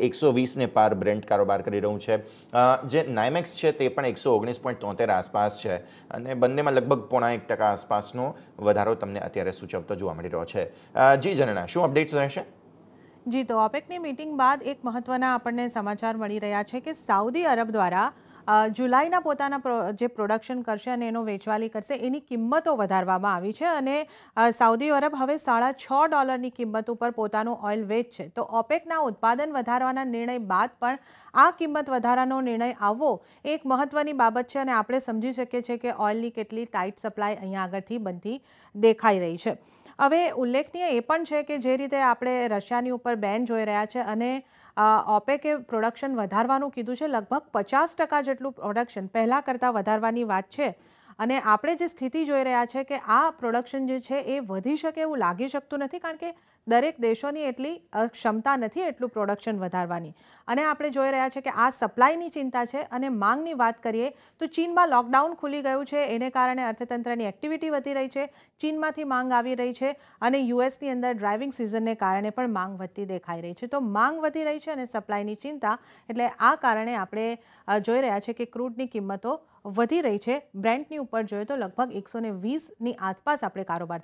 એકસો વીસને પાર બ્રેન્ટ કારોબાર કરી રહ્યું છે જે નાયમેક્સ છે તે પણ એકસો ઓગણીસ પોઈન્ટ તોતેર આસપાસ છે અને બંનેમાં લગભગ પોણા એક ટકા આસપાસનો વધારો તમને અત્યારે સૂચવતો જોવા મળી રહ્યો છે જી જનના શું અપડેટ્સ રહેશે जी तो ओपेक ની મીટિંગ બાદ એક મહત્વના આપણને સમાચાર મળી રહ્યા છે કે સાઉદી અરેબ દ્વારા જુલાઈના પોતાનો જે પ્રોડક્શન કરશે અને એનો વેચવાલી કરશે એની કિંમતો વધારવામાં આવી છે અને સાઉદી અરેબ હવે 6.5 ડોલર ની કિંમત ઉપર પોતાનો ઓઈલ વેચે તો ઓપેક ના ઉત્પાદન વધારવાના નિર્ણય બાદ પણ આ કિંમત વધારાનો નિર્ણય આવો એક મહત્વની બાબત છે અને આપણે સમજી શકે છે કે ઓઈલ ની કેટલી ટાઈટ સપ્લાય અહીંયા આગળથી બનતી દેખાઈ રહી છે હવે ઉલ્લેખનીય એ પણ છે કે જે રીતે આપણે રશિયાની ઉપર બેન જોઈ રહ્યા છે અને ઓપેકે પ્રોડક્શન વધારવાનું કીધું છે લગભગ પચાસ ટકા જેટલું પ્રોડક્શન પહેલાં કરતાં વધારવાની વાત છે અને આપણે જે સ્થિતિ જોઈ રહ્યા છે કે આ પ્રોડક્શન જે છે એ વધી શકે એવું લાગી શકતું નથી કારણ કે દરેક દેશોની એટલી ક્ષમતા નથી એટલું પ્રોડક્શન વધારવાની અને આપણે જોઈ રહ્યા છે કે આ સપ્લાયની ચિંતા છે અને માંગની વાત કરીએ તો ચીનમાં લોકડાઉન ખુલી ગયું છે એને કારણે અર્થતંત્રની એક્ટિવિટી વધી રહી છે ચીનમાંથી માંગ આવી રહી છે અને યુએસની અંદર ડ્રાઇવિંગ સીઝનને કારણે પણ માંગ વધતી દેખાઈ રહી છે તો માંગ વધી રહી છે અને સપ્લાયની ચિંતા એટલે આ કારણે આપણે જોઈ રહ્યા છે કે ક્રૂડની કિંમતો વધી રહી છે બ્રાન્ડની પર જોઈએ તો લગભગ એકસો વીસની આસપાસ આપણે કારોબાર